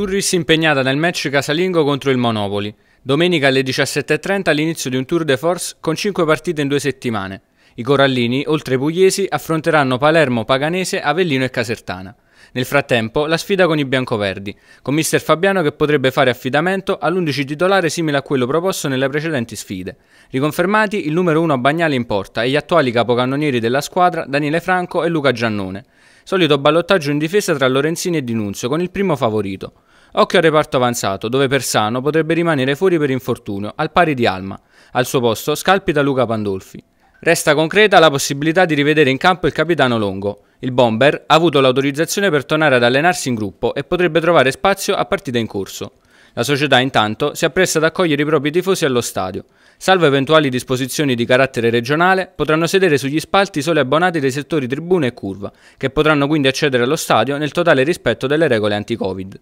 Turris impegnata nel match casalingo contro il Monopoli. Domenica alle 17.30 all'inizio di un tour de force con 5 partite in due settimane. I corallini, oltre ai pugliesi, affronteranno Palermo, Paganese, Avellino e Casertana. Nel frattempo, la sfida con i biancoverdi, con mister Fabiano che potrebbe fare affidamento all'11 titolare simile a quello proposto nelle precedenti sfide. Riconfermati il numero 1 a Bagnale in porta e gli attuali capocannonieri della squadra Daniele Franco e Luca Giannone. Solito ballottaggio in difesa tra Lorenzini e Dinunzio, con il primo favorito. Occhio al reparto avanzato, dove Persano potrebbe rimanere fuori per infortunio, al pari di Alma. Al suo posto scalpita Luca Pandolfi. Resta concreta la possibilità di rivedere in campo il capitano Longo. Il bomber ha avuto l'autorizzazione per tornare ad allenarsi in gruppo e potrebbe trovare spazio a partita in corso. La società intanto si appresta ad accogliere i propri tifosi allo stadio. Salvo eventuali disposizioni di carattere regionale, potranno sedere sugli spalti solo abbonati dei settori tribuna e curva, che potranno quindi accedere allo stadio nel totale rispetto delle regole anti-Covid.